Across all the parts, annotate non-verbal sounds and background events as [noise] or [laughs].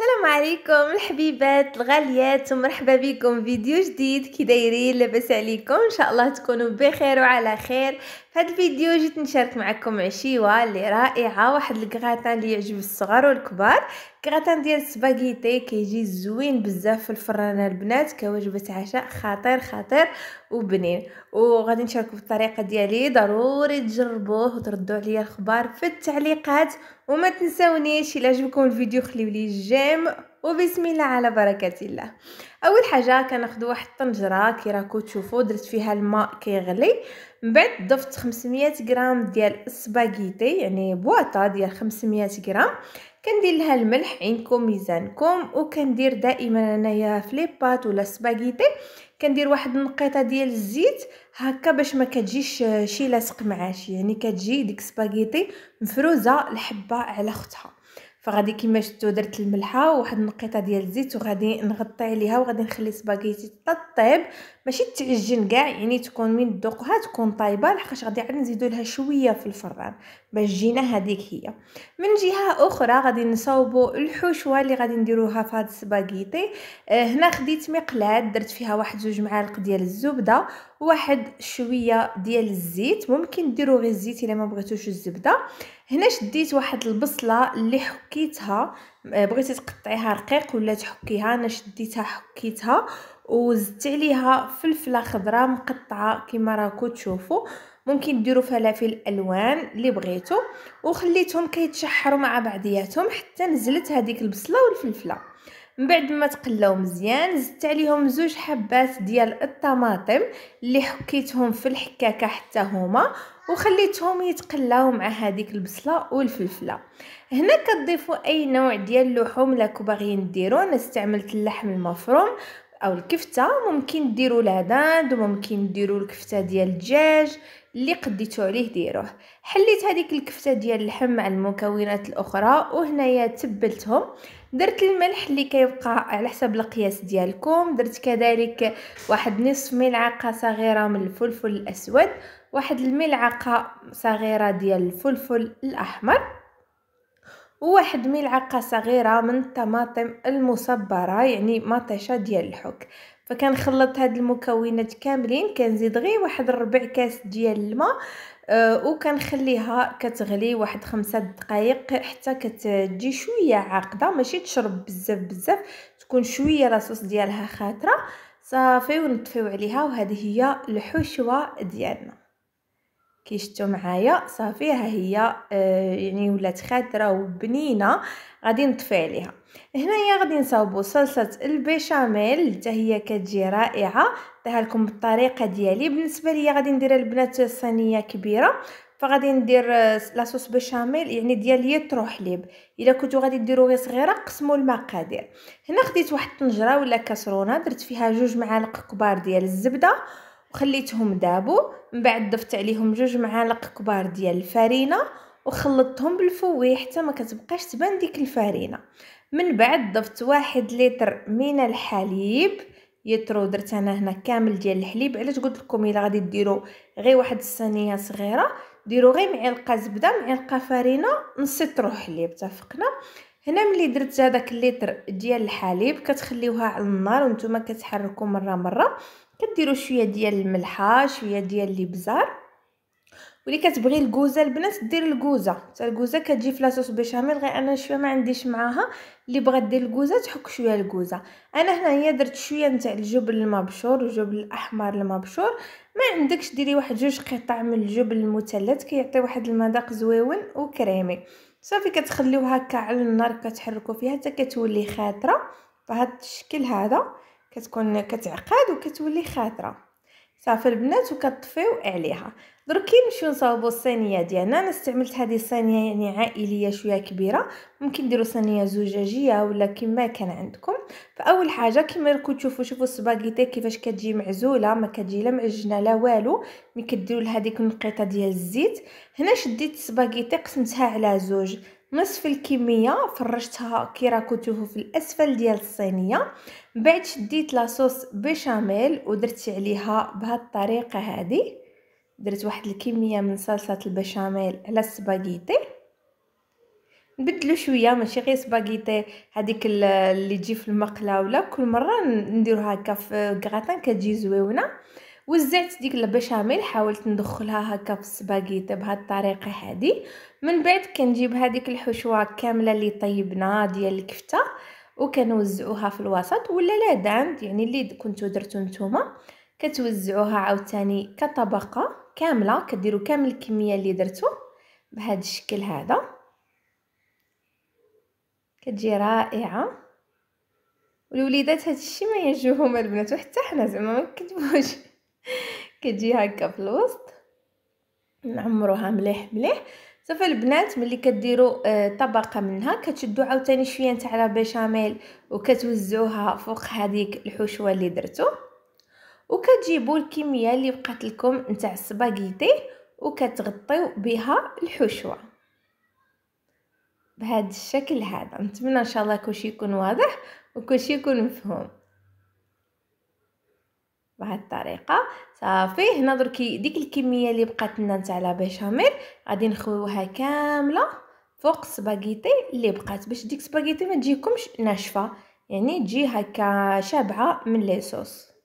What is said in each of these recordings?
السلام عليكم الحبيبات الغاليات ومرحبا بكم فيديو جديد كي دايرين لاباس عليكم ان شاء الله تكونوا بخير وعلى خير هاد الفيديو جيت نشارك معكم عشيوه اللي رائعه واحد الكغاتان اللي يعجب الصغار والكبار كغاتان ديال السباغيتي كيجي زوين بزاف في الفرانه البنات كوجبه عشاء خطير خطير وبنين وغادي نشاركو بالطريقه ديالي ضروري تجربوه وتردوا عليا الخبار في التعليقات وما تنساونيش إلا عجبكم الفيديو خليو لي جيم وبسم الله على بركة الله اول حاجه كناخذ واحد الطنجره كي راكو تشوفوا درت فيها الماء كيغلي من بعد ضفت 500 غرام ديال السباغيتي يعني بواطه ديال 500 غرام كندير لها الملح عينكم ميزانكم وكندير دائما انايا فليبات ولا سباغيتي كندير واحد النقيطه ديال الزيت هكا باش ما كتجيش شي لاصق معاش يعني كتجي ديك سباغيتي مفروزه الحبه على اختها فغادي كما شفتوا درت الملحه وواحد النقيطه ديال الزيت وغادي نغطي عليها وغادي نخلي سباغيتي تطيب ماشي تعجن كاع يعني تكون من ذوقها تكون طايبه لحقاش غادي عاد نزيدوا لها شويه في الفران باش تجينا هذيك هي من جهه اخرى غادي نصاوبوا الحشوه اللي غادي نديروها في هذا السباغيتي آه، هنا خديت مقلاه درت فيها واحد جوج معالق ديال الزبده واحد شويه ديال الزيت ممكن ديروا غير الزيت الا ما بغيتوش الزبده هنا شديت واحد البصله اللي حكيتها آه، بغيتي تقطعيها رقيق ولا تحكيها انا شديتها حكيتها وزدت عليها فلفله خضراء مقطعه كما راكم تشوفوا ممكن ديروا فلافل الالوان اللي بغيتو وخليتهم كيتشحروا مع بعضياتهم حتى نزلت هذيك البصله والفلفله من بعد ما تقلاو مزيان زدت عليهم زوج حبات ديال الطماطم اللي حكيتهم في الحكاكه حتى هما وخليتهم يتقلاو مع هذيك البصله والفلفله هنا كتضيفوا اي نوع ديال اللحوم لاكو باغيين ديرو انا استعملت اللحم المفروم او الكفته ممكن ديروا الهداند وممكن ديروا الكفته ديال الدجاج اللي قديتو عليه ديروه حليت هذيك الكفته ديال اللحم مع المكونات الاخرى وهنايا تبلتهم درت الملح اللي كيبقى على حسب القياس ديالكم درت كذلك واحد نصف ملعقه صغيره من الفلفل الاسود واحد الملعقه صغيره ديال الفلفل الاحمر وواحد ملعقة صغيرة من الطماطم المصبرة يعني مطيشة ديال الحك فكنخلط هاد المكونات كاملين كنزيد غير واحد ربع كاس ديال الماء أه وكنخليها كتغلي واحد خمسة دقائق حتى كتجي شويه عاقده ماشي تشرب بزاف بزاف تكون شويه لاصوص ديالها خاطره صافي ونطفيو عليها وهذه هي الحشوه ديالنا كي شفتوا معايا صافي ها هي آه، يعني ولات خضره وبنينه غادي نطفي عليها هنايا غادي نصاوبوا صلصه البيشاميل حتى هي كتجي رائعه درها لكم بالطريقه ديالي بالنسبه ليا غادي ندير البنات صينيه كبيره فغادي ندير آه، لاصوص بشاميل يعني ديال ليتر حليب الا كنتو غادي ديرو غير صغيره قسموا المقادير هنا خديت واحد الطنجره ولا كاسرونه درت فيها جوج معالق كبار ديال الزبده وخليتهم دابو من بعد ضفت عليهم جوج معالق كبار ديال الفرينه وخلطتهم بالفوي حتى ما كتبقاش تبان ديك الفرينه من بعد ضفت واحد لتر من الحليب يترو درت انا هنا كامل ديال الحليب علاش قلت لكم الا غادي ديروا غير واحد الصينيه صغيره ديروا غير معلقه زبده معلقه فرينه نصيطرو حليب اتفقنا هنا ملي درت هذاك الليتر ديال الحليب كتخليوها على النار وانتم كتحركوا مره مره كديروا شويه ديال الملحه شويه ديال الابزار ولي كتبغي الكوزه البنات دير الكوزه حتى الكوزه كتجي في لاصوص بيشاميل غير انا شويه ما عنديش معاها اللي بغات دير الكوزه تحك شويه الكوزه انا هنايا درت شويه نتاع الجبن المبشور الجبن الاحمر المبشور ما عندكش ديري واحد جوج قطع من الجبن المثلث كيعطي واحد المذاق زويون وكريمي صافي كتخليو هكا على النار كتحركو فيها حتى كتولي خاطره بهذا الشكل هذا كتكون كتعقد وكتولي خاطره صافي البنات وكطفيو عليها دركي نمشيو نصاوبو الصينيه ديالنا انا استعملت هذه الصينيه يعني عائليه شويه كبيره ممكن ديروا صينيه زجاجيه ولا كما كان عندكم فاول حاجه كما راكم تشوفوا شوفوا السباغيتي كيفاش كتجي معزوله ما كتجي لا معجنه لا والو ملي كديروا لها ديك النقيطه ديال الزيت هنا شديت السباغيتي قسمتها على زوج نصف الكميه فرشتها كي راكم تشوفوا في الاسفل ديال الصينيه من بعد شديت لاصوص بيشاميل ودرت عليها بهاد الطريقه هذه درت واحد الكميه من صلصه البشاميل على السباغيتي نبدلو شويه ماشي غير سباغيتي هذيك اللي تجي في المقله ولا كل مره نديرو هكا في كغاتان كتجي زويونه وزعت ديك البشاميل حاولت ندخلها هكا في السباغيطي بهاد الطريقه هادي من بعد كنجيب هذيك الحشوه كامله اللي طيبنا ديال الكفته وكنوزعوها في الوسط ولا لا دامت يعني اللي كنتو درتو نتوما كتوزعوها عاوتاني كطبقه كامله كديروا كامل الكميه اللي درتو بهذا الشكل هذا كتجي رائعه والوليدات الشيء ما يجوهم البنات وحتى حنا زعما ما كتبوش كتجي هكا في الوسط نعمروها مليح مليح صافي البنات ملي كديروا آه، طبقه منها كتشدوا عاوتاني شويه نتاع لا بيشاميل وكتوزعوها فوق هذيك الحشوه اللي درتو وكتجيبوا الكميه اللي بقات لكم نتاع السباغيتي وكتغطيو بها الحشوه بهذا الشكل هذا نتمنى ان شاء الله كلشي يكون واضح وكلشي يكون مفهوم بهاد الطريقه صافي هنا دركي ديك الكميه اللي بقات لنا نتاع لا بيشاميل غادي نخويوها كامله فوق السباغيتي اللي بقات باش ديك السباغيتي ما تجيكمش ناشفه يعني تجي هكا شابعه من لي صوص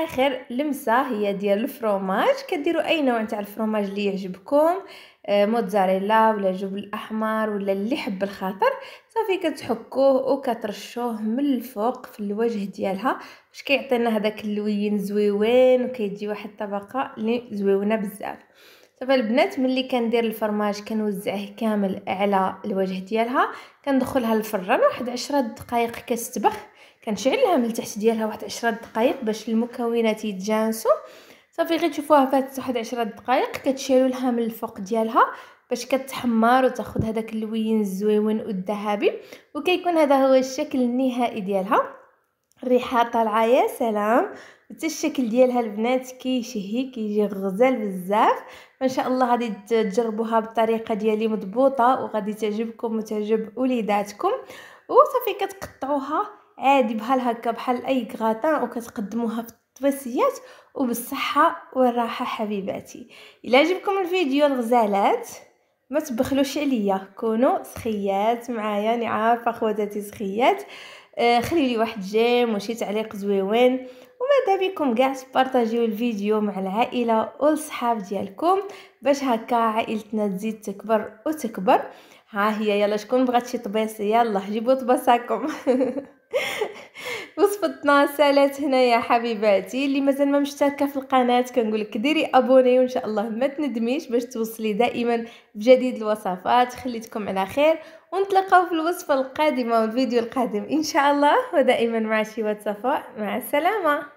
واخر لمسه هي ديال الفروماج كديروا اي نوع تاع الفروماج اللي يعجبكم آه، موتزاريلا ولا جبن الاحمر ولا اللي حب الخاطر صافي كتحكوه وكترشوه من الفوق في الوجه ديالها باش كيعطينا هذاك اللوين زويوين وكيجي واحد الطبقه اللي زويونه بزاف صافي البنات ملي كندير الفرماج كنوزعه كامل على الوجه ديالها كندخلها للفران واحد عشرة دقائق كتبخ كنشعلها من التحت ديالها واحد 10 دقائق باش المكونات يتجانسوا صافي غير تشوفوها فاتت واحد 10 دقائق كتشيلوا لها من الفوق ديالها باش كتحمر وتاخذ هذاك اللوين الزويون والذهبي وكيكون هذا هو الشكل النهائي ديالها الريحه طالعه يا سلام حتى الشكل ديالها البنات كيشهي كيجي غزال بزاف فان شاء الله غادي تجربوها بالطريقه ديالي مضبوطه وغادي تعجبكم وتعجب وليداتكم وصافي كتقطعوها عادي بحال هكا بحال اي غراتان وكتقدموها في الطبيسيات وبالصحه والراحه حبيباتي الى عجبكم الفيديو الغزالات ما تبخلوش عليا كونوا سخيات معايا انا عارفه خواتاتي سخيات آه خلي لي واحد جيم وشي تعليق زويون وماذا بكم كاع تبارطاجيو الفيديو مع العائله والصحاب ديالكم باش هكا عائلتنا تزيد تكبر وتكبر ها هي يلا شكون بغات شي طبيسه يلا جيبوا طباساكم [laughs] [laughs] وصفتنا سالات هنايا حبيباتي اللي مازال ما مشتركه في القناه كنقول لك ديري ابوني وان شاء الله ما تندميش باش توصلي دائما بجديد الوصفات خليتكم على خير ونتلاقاو في الوصفه القادمه والفيديو القادم ان شاء الله ودائما مع شي وصفه مع السلامه